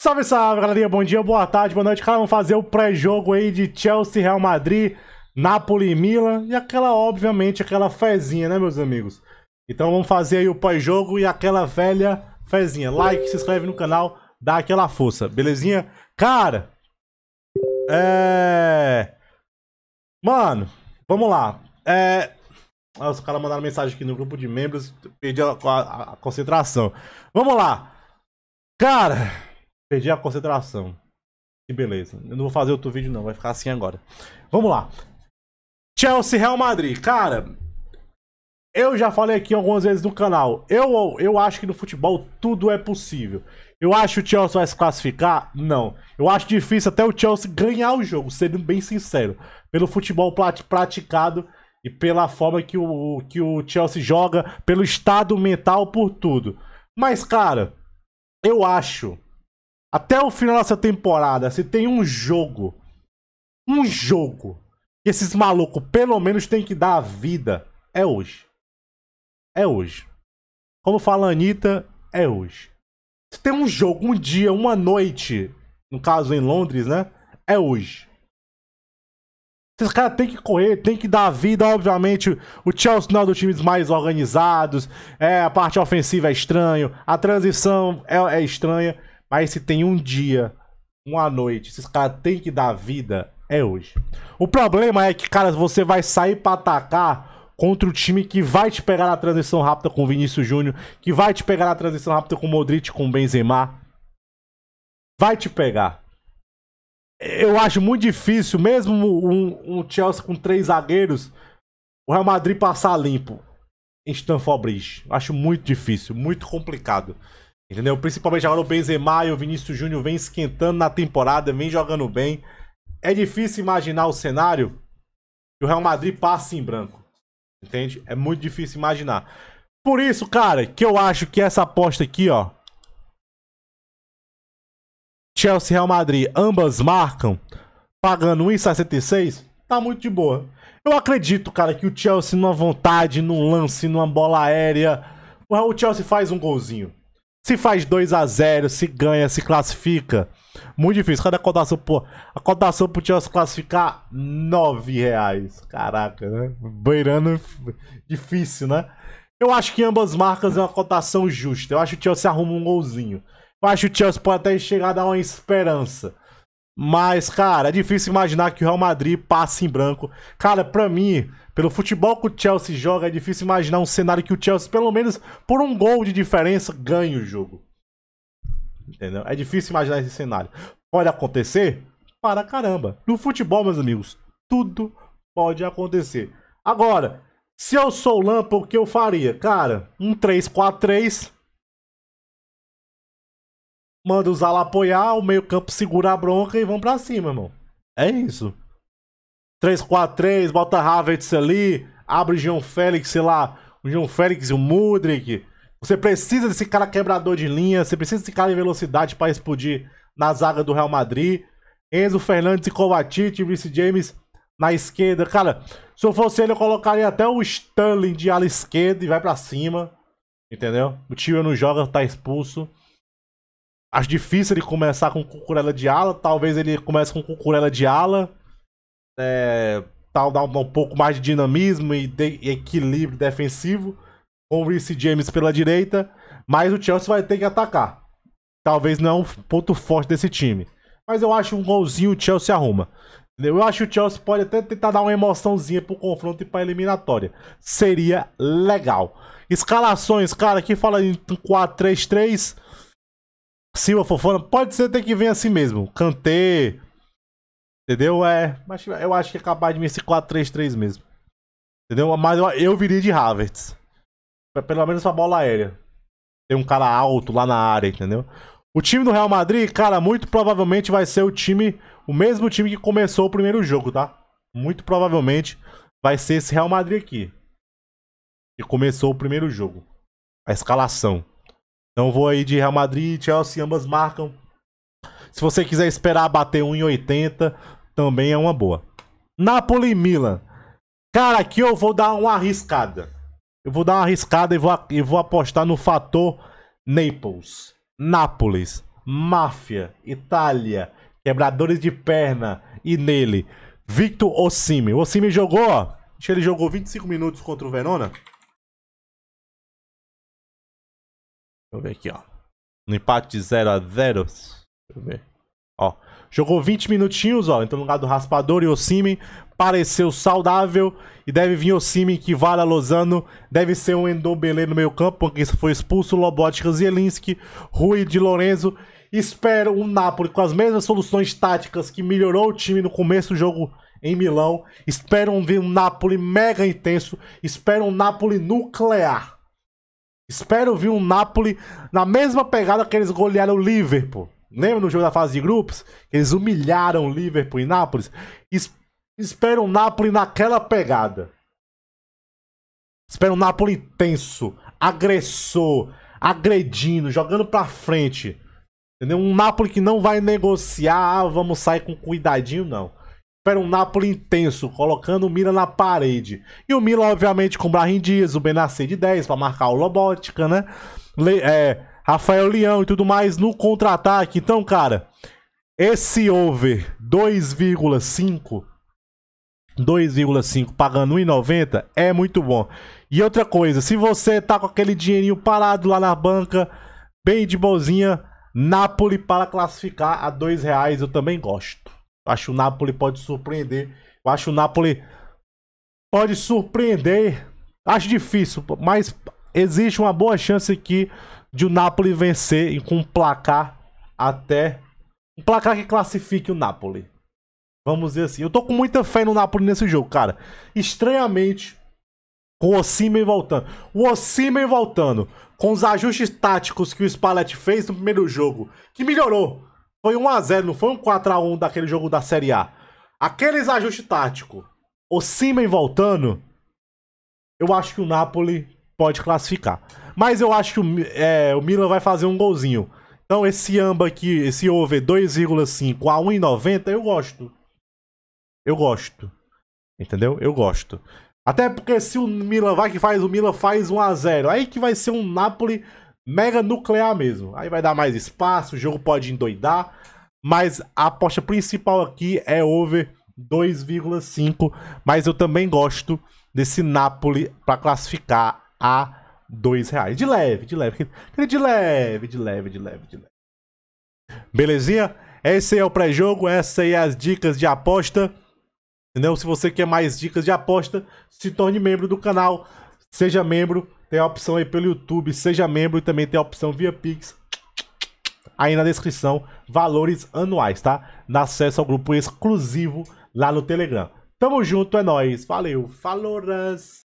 Salve, salve, galerinha. Bom dia, boa tarde, boa noite. Cara, vamos fazer o pré-jogo aí de Chelsea, Real Madrid, Napoli e Milan. E aquela, obviamente, aquela fezinha, né, meus amigos? Então vamos fazer aí o pós-jogo e aquela velha fezinha. Like, se inscreve no canal, dá aquela força, belezinha? Cara, é... Mano, vamos lá. É... Ah, os caras mandaram mensagem aqui no grupo de membros, perdi a, a, a concentração. Vamos lá. Cara... Perdi a concentração. Que beleza. Eu não vou fazer outro vídeo, não. Vai ficar assim agora. Vamos lá. Chelsea Real Madrid. Cara, eu já falei aqui algumas vezes no canal. Eu, eu acho que no futebol tudo é possível. Eu acho que o Chelsea vai se classificar? Não. Eu acho difícil até o Chelsea ganhar o jogo, sendo bem sincero. Pelo futebol praticado e pela forma que o, que o Chelsea joga, pelo estado mental, por tudo. Mas, cara, eu acho até o final dessa temporada, se tem um jogo, um jogo, que esses malucos pelo menos tem que dar a vida, é hoje. É hoje. Como fala a Anitta, é hoje. Se tem um jogo, um dia, uma noite, no caso em Londres, né? É hoje. Esses caras têm que correr, têm que dar a vida, obviamente. O Chelsea não é dos times mais organizados, é, a parte ofensiva é estranho, a transição é, é estranha. Mas se tem um dia, uma noite, esses caras têm que dar vida, é hoje. O problema é que, cara, você vai sair pra atacar contra o time que vai te pegar na transição rápida com o Vinícius Júnior, que vai te pegar na transição rápida com o Modric, com o Benzema. Vai te pegar. Eu acho muito difícil, mesmo um, um Chelsea com três zagueiros, o Real Madrid passar limpo em Stamford Bridge. Acho muito difícil, muito complicado. Entendeu? Principalmente agora o Benzema e o Vinícius Júnior vem esquentando na temporada, vem jogando bem. É difícil imaginar o cenário que o Real Madrid passe em branco. Entende? É muito difícil imaginar. Por isso, cara, que eu acho que essa aposta aqui, ó. Chelsea e Real Madrid, ambas marcam, pagando 1,66, tá muito de boa. Eu acredito, cara, que o Chelsea numa vontade, num lance, numa bola aérea, o Chelsea faz um golzinho. Se faz 2 a 0 se ganha, se classifica. Muito difícil. Cadê a cotação? Pô, a cotação pro se classificar 9 reais. Caraca, né? Beirando difícil, né? Eu acho que ambas marcas é uma cotação justa. Eu acho que o Chelsea arruma um golzinho. Eu acho que o Chelsea pode até chegar a dar uma esperança. Mas, cara, é difícil imaginar que o Real Madrid passe em branco. Cara, pra mim, pelo futebol que o Chelsea joga, é difícil imaginar um cenário que o Chelsea, pelo menos por um gol de diferença, ganhe o jogo. Entendeu? É difícil imaginar esse cenário. Pode acontecer? Para caramba. No futebol, meus amigos, tudo pode acontecer. Agora, se eu sou o Lampa, o que eu faria? Cara, um 3-4-3 manda os ala apoiar, o meio-campo segura a bronca e vão para cima, irmão. É isso. 3-4-3, bota Havertz ali, abre o João Félix, sei lá, o João Félix e o Mudrik. Você precisa desse cara quebrador de linha, você precisa desse cara em velocidade para explodir na zaga do Real Madrid. Enzo Fernandes e Kovacic, Vince James na esquerda. Cara, se eu fosse ele, eu colocaria até o Stanley de ala esquerda e vai para cima. Entendeu? O tio não joga, tá expulso. Acho difícil ele começar com Cucurella de ala. Talvez ele comece com Cucurella de ala. É, tal, dar um, um, pouco mais de dinamismo e, de, e equilíbrio defensivo. Com o Reece James pela direita. Mas o Chelsea vai ter que atacar. Talvez não é um ponto forte desse time. Mas eu acho um golzinho o Chelsea arruma. Eu acho que o Chelsea pode até tentar dar uma emoçãozinha pro confronto e pra eliminatória. Seria legal. Escalações, cara, aqui fala em 4-3-3. Silva Fofona, pode ser até que venha assim mesmo. Kantê. Entendeu? É. Mas eu acho que é capaz de vir esse 4-3-3 mesmo. Entendeu? Mas eu, eu viria de Havertz. Pelo menos a bola aérea. Tem um cara alto lá na área, entendeu? O time do Real Madrid, cara, muito provavelmente vai ser o time, o mesmo time que começou o primeiro jogo, tá? Muito provavelmente vai ser esse Real Madrid aqui. Que começou o primeiro jogo. A escalação. Então vou aí de Real Madrid, Chelsea, ambas marcam. Se você quiser esperar bater 1,80, também é uma boa. Napoli e Milan. Cara, aqui eu vou dar uma arriscada. Eu vou dar uma arriscada e vou, e vou apostar no fator Naples, Nápoles, Máfia, Itália, quebradores de perna e nele, Victor Ossimi. O Ossimi jogou, ó, ele jogou 25 minutos contra o Verona. Deixa eu ver aqui, ó. No empate de 0 a 0 Deixa eu ver. Ó, jogou 20 minutinhos, ó. Então no lugar do Raspador e Osimi, pareceu saudável e deve vir Osimi que vale a Lozano. Deve ser um Endombele no meio campo, porque foi expulso Lobotka Zielinski, Rui de Lorenzo. Espero um Napoli com as mesmas soluções táticas que melhorou o time no começo do jogo em Milão. Espero ver um Napoli mega intenso. Espero um Napoli nuclear. Espero ver um Napoli na mesma pegada que eles golearam o Liverpool. Lembra no jogo da fase de grupos? Eles humilharam o Liverpool e Nápoles. Es espero o Napoli naquela pegada. Espero o Napoli tenso, agressor, agredindo, jogando pra frente. Entendeu? Um Napoli que não vai negociar, ah, vamos sair com cuidadinho, não era um Napoli intenso, colocando o Milan na parede. E o Milan, obviamente, com o Brahim Dias, o Benacer de 10 para marcar o Lobotica, né? Le é, Rafael Leão e tudo mais no contra-ataque. Então, cara, esse over 2,5 2,5 pagando 1,90 é muito bom. E outra coisa, se você tá com aquele dinheirinho parado lá na banca, bem de bolzinha, Napoli para classificar a R$ reais eu também gosto acho que o Napoli pode surpreender. Eu acho que o Napoli pode surpreender. Acho difícil, mas existe uma boa chance aqui de o Napoli vencer com um placar até um placar que classifique o Napoli. Vamos dizer assim. Eu tô com muita fé no Napoli nesse jogo, cara. Estranhamente, com o Osimhen voltando. O Osimhen voltando. Com os ajustes táticos que o Spalletti fez no primeiro jogo. Que melhorou. Foi 1x0, não foi um 4x1 daquele jogo da Série A. Aqueles ajustes táticos, o Simen voltando, eu acho que o Napoli pode classificar. Mas eu acho que o, é, o Milan vai fazer um golzinho. Então esse amba aqui, esse over 2,5 a 1,90, eu gosto. Eu gosto. Entendeu? Eu gosto. Até porque se o Milan vai que faz, o Milan faz 1 a 0 Aí que vai ser um Napoli mega nuclear mesmo. Aí vai dar mais espaço, o jogo pode endoidar, mas a aposta principal aqui é over 2,5, mas eu também gosto desse Napoli para classificar a R$ reais. De leve, de leve, de leve, de leve, de leve, de leve. Belezinha? Esse é o pré-jogo, essa aí é as dicas de aposta. Entendeu? Se você quer mais dicas de aposta, se torne membro do canal, seja membro, tem a opção aí pelo YouTube, seja membro e também tem a opção via Pix. Aí na descrição, valores anuais, tá? Na acesso ao grupo exclusivo lá no Telegram. Tamo junto, é nóis. Valeu, faloras!